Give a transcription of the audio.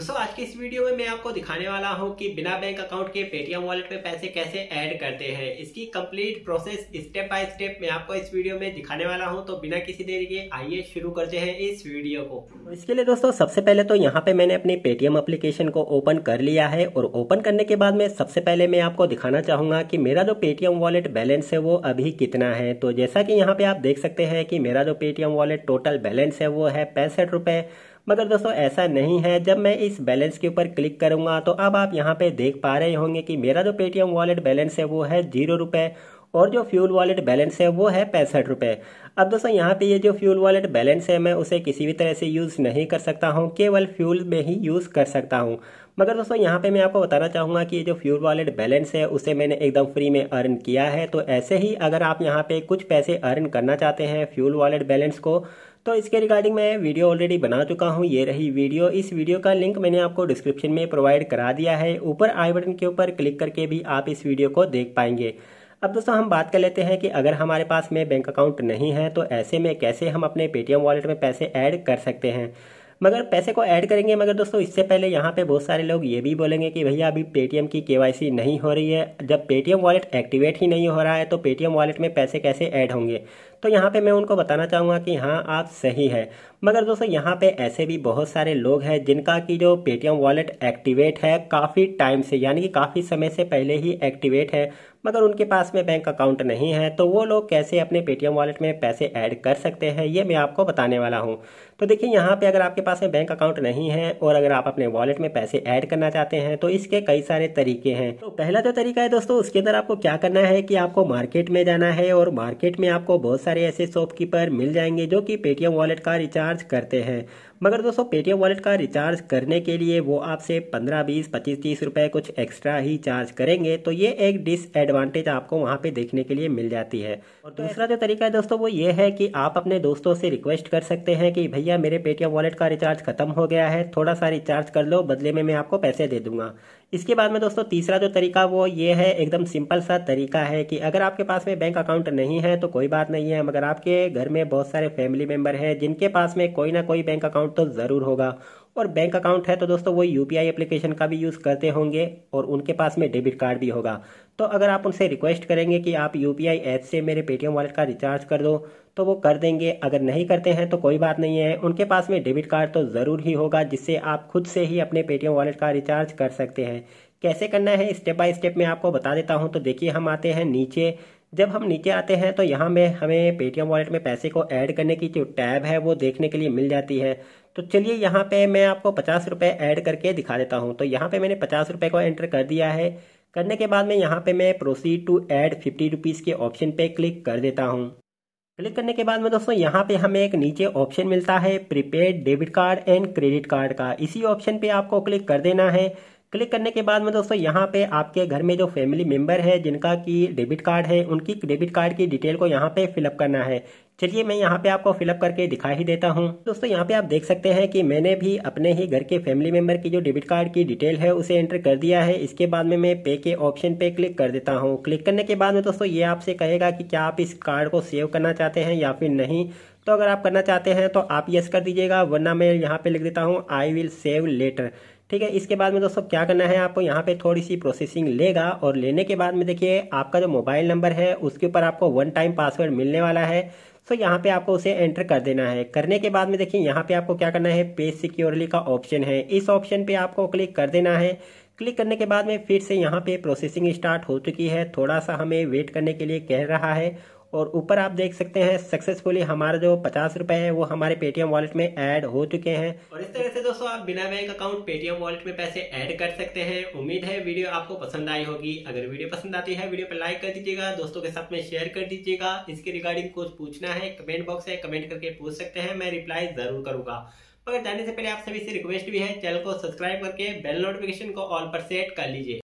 दोस्तों आज के इस वीडियो में मैं आपको दिखाने वाला हूं कि बिना बैंक अकाउंट के पेटीएम वॉलेट में पैसे कैसे ऐड करते हैं इसकी complete process step by step मैं आपको इस वीडियो में दिखाने वाला हूं तो बिना किसी देरी के आइए शुरू करते हैं इस वीडियो को तो इसके लिए दोस्तों सबसे पहले तो यहाँ पे मैंने अपने पेटीएम अप्लीकेशन को ओपन कर लिया है और ओपन करने के बाद में सबसे पहले मैं आपको दिखाना चाहूंगा की मेरा जो पेटीएम वॉलेट बैलेंस है वो अभी कितना है तो जैसा की यहाँ पे आप देख सकते हैं की मेरा जो पेटीएम वॉलेट टोटल बैलेंस है वो है पैंसठ मगर दोस्तों ऐसा नहीं है जब मैं इस बैलेंस के ऊपर क्लिक करूंगा तो अब आप यहाँ पे देख पा रहे होंगे कि मेरा जो पेटीएम वॉलेट बैलेंस है वो है जीरो रुपये और जो फ्यूल वॉलेट बैलेंस है वो है पैंसठ रुपये अब दोस्तों यहाँ पे ये जो फ्यूल वॉलेट बैलेंस है मैं उसे किसी भी तरह से यूज़ नहीं कर सकता हूँ केवल फ्यूल में ही यूज़ कर सकता हूँ मगर दोस्तों यहाँ पे मैं आपको बताना चाहूँगा कि ये जो फ्यूल वॉलेट बैलेंस है उसे मैंने एकदम फ्री में अर्न किया है तो ऐसे ही अगर आप यहाँ पे कुछ पैसे अर्न करना चाहते हैं फ्यूल वॉलेट बैलेंस को तो इसके रिगार्डिंग मैं वीडियो ऑलरेडी बना चुका हूँ ये रही वीडियो इस वीडियो का लिंक मैंने आपको डिस्क्रिप्शन में प्रोवाइड करा दिया है ऊपर आई बटन के ऊपर क्लिक करके भी आप इस वीडियो को देख पाएंगे अब दोस्तों हम बात कर लेते हैं कि अगर हमारे पास में बैंक अकाउंट नहीं है तो ऐसे में कैसे हम अपने पेटीएम वॉलेट में पैसे ऐड कर सकते हैं मगर पैसे को ऐड करेंगे मगर दोस्तों इससे पहले यहाँ पे बहुत सारे लोग ये भी बोलेंगे कि भैया अभी पेटीएम की केवाईसी नहीं हो रही है जब पेटीएम वॉलेट एक्टिवेट ही नहीं हो रहा है तो पेटीएम वॉलेट में पैसे कैसे ऐड होंगे तो यहाँ पे मैं उनको बताना चाहूँगा कि हाँ आप सही है मगर दोस्तों यहाँ पे ऐसे भी बहुत सारे लोग हैं जिनका कि जो पेटीएम वॉलेट एक्टिवेट है काफ़ी टाइम से यानी कि काफ़ी समय से पहले ही एक्टिवेट है मगर उनके पास में बैंक अकाउंट नहीं है तो वो लोग कैसे अपने पेटीएम वॉलेट में पैसे ऐड कर सकते हैं ये मैं आपको बताने वाला हूँ तो देखिए यहाँ पे अगर आपके पास में बैंक अकाउंट नहीं है और अगर आप अपने वॉलेट में पैसे ऐड करना चाहते हैं तो इसके कई सारे तरीके हैं तो पहला जो तरीका है दोस्तों उसके अंदर आपको क्या करना है कि आपको मार्केट में जाना है और मार्केट में आपको बहुत सारे ऐसे शॉपकीपर मिल जाएंगे जो कि पेटीएम वॉलेट का रिचार्ज करते हैं मगर दोस्तों पेटीएम वॉलेट का रिचार्ज करने के लिए वो आपसे पंद्रह बीस पच्चीस तीस रुपए कुछ एक्स्ट्रा ही चार्ज करेंगे तो ये एक डिसएडवांटेज आपको वहाँ पे देखने के लिए मिल जाती है और दूसरा जो तरीका है दोस्तों वो ये है कि आप अपने दोस्तों से रिक्वेस्ट कर सकते हैं कि भैया मेरे पेटीएम वॉलेट का रिचार्ज खत्म हो गया है थोड़ा सा रिचार्ज कर लो बदले में मैं आपको पैसे दे दूंगा इसके बाद में दोस्तों तीसरा जो तरीका वो ये है एकदम सिंपल सा तरीका है कि अगर आपके पास में बैंक अकाउंट नहीं है तो कोई बात नहीं है मगर आपके घर में बहुत सारे फैमिली मेंबर हैं जिनके पास में कोई ना कोई बैंक अकाउंट अकाउंट तो ज़रूर होगा और बैंक अकाउंट है तो दोस्तों वो यू एप्लीकेशन का भी यूज़ करते होंगे और उनके पास में डेबिट कार्ड भी होगा तो अगर आप उनसे रिक्वेस्ट करेंगे कि आप यूपीआई ऐप से मेरे पेटीएम वॉलेट का रिचार्ज कर दो तो वो कर देंगे अगर नहीं करते हैं तो कोई बात नहीं है उनके पास में डेबिट कार्ड तो ज़रूर ही होगा जिससे आप खुद से ही अपने पेटीएम वॉलेट का रिचार्ज कर सकते हैं कैसे करना है स्टेप बाय स्टेप मैं आपको बता देता हूँ तो देखिए हम आते हैं नीचे जब हम नीचे आते हैं तो यहाँ में हमें पेटीएम वॉलेट में पैसे को ऐड करने की जो टैब है वो देखने के लिए मिल जाती है तो चलिए यहाँ पे मैं आपको पचास रुपये ऐड करके दिखा देता हूँ तो यहाँ पे मैंने पचास रुपये को एंटर कर दिया है करने के बाद में यहाँ पे मैं proceed to add fifty rupees के ऑप्शन पे क्लिक कर देता हूँ क्लिक करने के बाद में दोस्तों यहाँ पे हमें एक नीचे ऑप्शन मिलता है prepaid debit card and credit card का इसी ऑप्शन पे आपको क्लिक कर देना है क्लिक करने के बाद में दोस्तों यहाँ पे आपके घर में जो फैमिली मेंबर है जिनका कि डेबिट कार्ड है उनकी डेबिट कार्ड की डिटेल को यहाँ पे फिलअप करना है चलिए मैं यहाँ पे आपको फिलअप करके दिखा ही देता हूँ दोस्तों यहाँ पे आप देख सकते हैं कि मैंने भी अपने ही घर के फैमिली मेंबर की जो डेबिट कार्ड की डिटेल है उसे एंटर कर दिया है इसके बाद में मैं पे के ऑप्शन पे क्लिक कर देता हूँ क्लिक करने के बाद में दोस्तों ये आपसे कहेगा कि क्या आप इस कार्ड को सेव करना चाहते हैं या फिर नहीं तो अगर आप करना चाहते हैं तो आप यस कर दीजिएगा वरना मैं यहाँ पे लिख देता हूँ आई विल सेव लेटर ठीक है इसके बाद में दोस्तों क्या करना है आपको यहाँ पे थोड़ी सी प्रोसेसिंग लेगा और लेने के बाद में देखिए आपका जो मोबाइल नंबर है उसके ऊपर आपको वन टाइम पासवर्ड मिलने वाला है सो यहाँ पे आपको उसे एंटर कर देना है करने के बाद में देखिए यहाँ पे आपको क्या करना है पेज सिक्योरली का ऑप्शन है इस ऑप्शन पे आपको क्लिक कर देना है क्लिक करने के बाद में फिर से यहाँ पे प्रोसेसिंग स्टार्ट हो चुकी है थोड़ा सा हमें वेट करने के लिए कह रहा है और ऊपर आप देख सकते हैं सक्सेसफुली हमारा जो पचास रुपए है वो हमारे पेटीएम वॉलेट में ऐड हो चुके हैं और इस तरह से दोस्तों आप बिना बैंक अकाउंट पेटीएम वॉलेट में पैसे ऐड कर सकते हैं उम्मीद है वीडियो आपको पसंद आई होगी अगर वीडियो पसंद आती है वीडियो पर लाइक कर दीजिएगा दोस्तों के साथ में शेयर कर दीजिएगा इसके रिगार्डिंग कुछ पूछना है कमेंट बॉक्स है कमेंट करके पूछ सकते हैं मैं रिप्लाई जरूर करूंगा पर जाने से पहले आप सभी से रिक्वेस्ट भी है चैनल को सब्सक्राइब करके बेल नोटिफिकेशन को ऑल पर सेट कर लीजिए